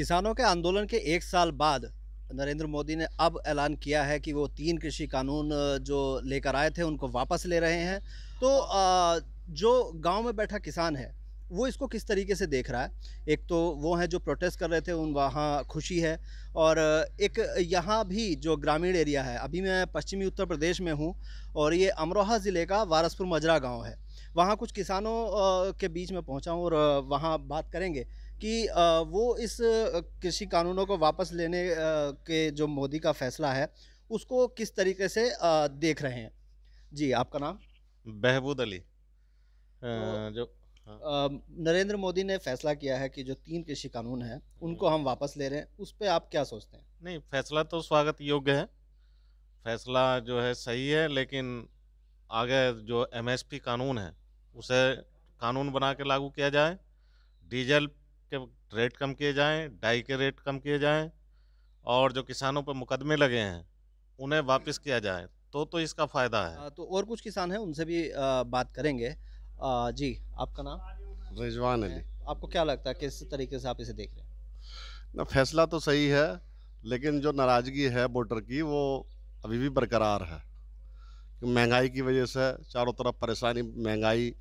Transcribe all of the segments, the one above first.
किसानों के आंदोलन के एक साल बाद नरेंद्र मोदी ने अब ऐलान किया है कि वो तीन कृषि कानून जो लेकर आए थे उनको वापस ले रहे हैं तो जो गांव में बैठा किसान है वो इसको किस तरीके से देख रहा है एक तो वो हैं जो प्रोटेस्ट कर रहे थे उन वहाँ खुशी है और एक यहाँ भी जो ग्रामीण एरिया है अभी मैं पश्चिमी उत्तर प्रदेश में हूँ और ये अमरोहा ज़िले का वारसपुर मजरा गाँव है वहाँ कुछ किसानों के बीच में पहुँचा हूँ और वहाँ बात करेंगे कि वो इस कृषि कानूनों को वापस लेने के जो मोदी का फैसला है उसको किस तरीके से देख रहे हैं जी आपका नाम बहबूद अली तो, जो हाँ। नरेंद्र मोदी ने फैसला किया है कि जो तीन कृषि कानून हैं उनको हम्म। हम वापस ले रहे हैं उस पर आप क्या सोचते हैं नहीं फैसला तो स्वागत योग्य है फैसला जो है सही है लेकिन आगे जो एमएसपी कानून है उसे कानून बना के लागू किया जाए डीजल के रेट कम किए जाएं डाई के रेट कम किए जाएं और जो किसानों पर मुकदमे लगे हैं उन्हें वापस किया जाए तो तो इसका फ़ायदा है तो और कुछ किसान हैं उनसे भी बात करेंगे जी आपका नाम रिजवान अली आपको क्या लगता है किस तरीके से आप इसे देख रहे हैं ना फैसला तो सही है लेकिन जो नाराज़गी है वोटर की वो अभी भी बरकरार है महंगाई की वजह से चारों तरफ परेशानी महंगाई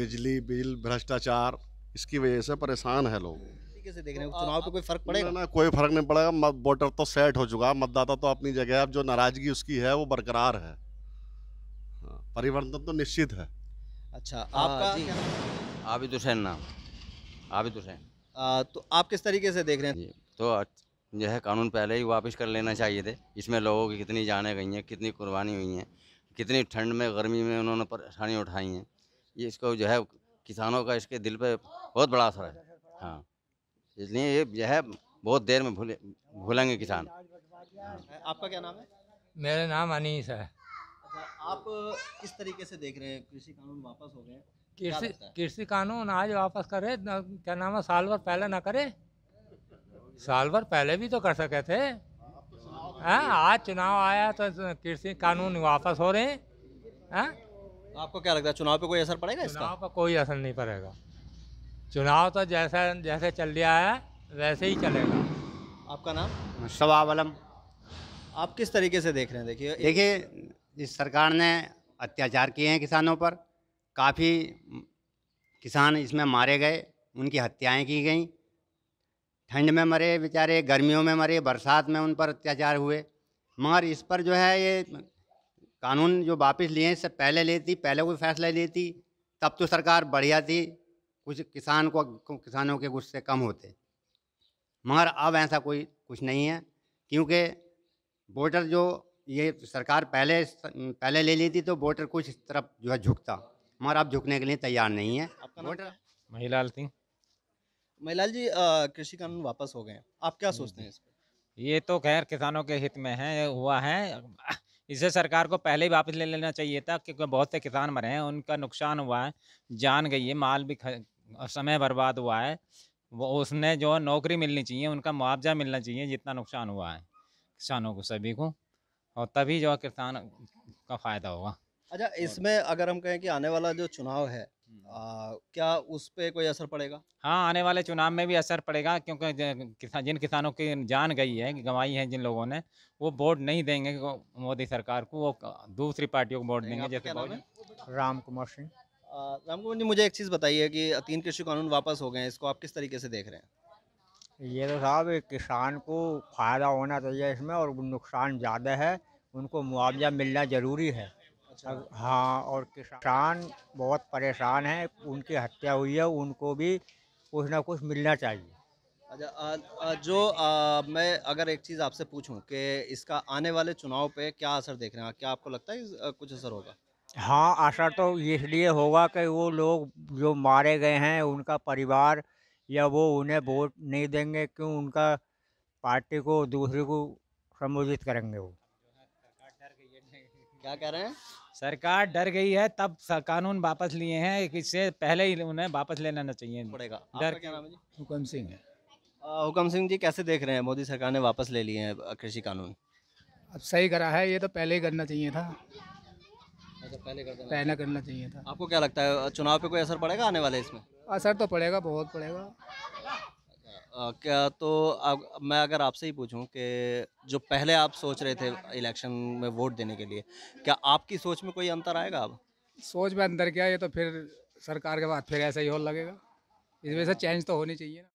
बिजली बिल भ्रष्टाचार इसकी वजह से परेशान है लोग चुनाव कोई फर्क पड़ेगा ना, ना कोई फर्क नहीं पड़ेगा वोटर तो सेट हो चुका मतदाता तो अपनी जगह अब जो नाराजगी उसकी है वो बरकरार है हाँ, परिवर्तन तो निश्चित है अच्छा हाँ, आपका आबिद हुसैन नाम आबिद हुसैन तो आप किस तरीके से देख रहे हैं तो जो है कानून पहले ही वापस कर लेना चाहिए थे इसमें लोगों की कितनी जाने गई हैं कितनी कुर्बानी हुई हैं कितनी ठंड में गर्मी में उन्होंने परेशानी उठाई हैं ये इसको जो है किसानों का इसके दिल पे बहुत बड़ा असर है हाँ इसलिए ये जो है बहुत देर में भूले भूलेंगे किसान हाँ। आपका क्या नाम है मेरा नाम अनीस है अच्छा, आप किस तरीके से देख रहे हैं कृषि कानून वापस हो गए कृषि कृषि कानून आज वापस करे क्या नाम है साल भर पहले ना करे साल भर पहले भी तो कर सके थे हाँ, आज चुनाव आया तो कृषि कानून वापस हो रहे हैं हाँ। आपको क्या लगता है चुनाव पे कोई असर पड़ेगा इसका चुनाव का कोई असर नहीं पड़ेगा चुनाव तो जैसा जैसे चल रहा है वैसे ही चलेगा आपका नाम शबाब आलम आप किस तरीके से देख रहे हैं देखिए देखिए इस सरकार ने अत्याचार किए हैं किसानों पर काफ़ी किसान इसमें मारे गए उनकी हत्याएं की गई ठंड में मरे बेचारे गर्मियों में मरे बरसात में उन पर अत्याचार हुए मगर इस पर जो है ये कानून जो वापस लिए इससे पहले लेती पहले कोई फैसला लेती तब तो सरकार बढ़िया थी कुछ किसान को किसानों के गुस्से कम होते मगर अब ऐसा कोई कुछ नहीं है क्योंकि वोटर जो ये सरकार पहले पहले ले ली थी तो वोटर कुछ इस तरफ जो है झुकता मगर अब झुकने के लिए तैयार नहीं है वोटर महिलाल सिंह महिलाल जी कृषि कानून वापस हो गए आप क्या सोचते हैं इस पर ये तो खैर किसानों के हित में है हुआ है इसे सरकार को पहले ही वापस ले लेना चाहिए था क्योंकि बहुत से किसान मरे हैं उनका नुकसान हुआ है जान गई है माल भी समय बर्बाद हुआ है वो उसने जो नौकरी मिलनी चाहिए उनका मुआवजा मिलना चाहिए जितना नुकसान हुआ है किसानों को सभी को और तभी जो किसान का फ़ायदा होगा अच्छा इसमें अगर हम कहें कि आने वाला जो चुनाव है आ, क्या उस पर कोई असर पड़ेगा हाँ आने वाले चुनाव में भी असर पड़ेगा क्योंकि किसान जिन किसानों की जान गई है गंवाई है जिन लोगों ने वो वोट नहीं देंगे मोदी सरकार को वो दूसरी पार्टियों को वोट देंगे जैसे राम कुमार सिंह राम कुमार जी मुझे एक चीज़ बताइए कि तीन कृषि कानून वापस हो गए हैं इसको आप किस तरीके से देख रहे हैं ये तो साहब किसान को फ़ायदा होना चाहिए इसमें और नुकसान ज़्यादा है उनको मुआवजा मिलना ज़रूरी है अच्छा। हाँ और किसान बहुत परेशान हैं उनकी हत्या हुई है उनको भी कुछ ना कुछ मिलना चाहिए अच्छा जो आ, मैं अगर एक चीज़ आपसे पूछूं कि इसका आने वाले चुनाव पे क्या असर देख रहे हैं क्या आपको लगता है कुछ असर होगा हाँ असर तो इसलिए होगा कि वो लोग जो मारे गए हैं उनका परिवार या वो उन्हें वोट नहीं देंगे क्यों उनका पार्टी को दूसरे को संबोधित करेंगे वो क्या कह रहे हैं सरकार डर गई है तब कानून वापस लिए हैं इससे पहले ही उन्हें वापस लेना ना चाहिए पड़ेगा डर क्या नाम है हुक्म सिंह है हुकम सिंह जी कैसे देख रहे हैं मोदी सरकार ने वापस ले लिए हैं कृषि कानून अब सही करा है ये तो पहले ही करना चाहिए था अच्छा, पहले करना पहले करना चाहिए था आपको क्या लगता है चुनाव पे कोई असर पड़ेगा आने वाले इसमें असर तो पड़ेगा बहुत पड़ेगा आ, क्या तो अब मैं अगर आपसे ही पूछूं कि जो पहले आप सोच रहे थे इलेक्शन में वोट देने के लिए क्या आपकी सोच में कोई अंतर आएगा अब सोच में अंतर क्या है ये तो फिर सरकार के बाद फिर ऐसा ही हो लगेगा इस वजह से चेंज तो होनी चाहिए ना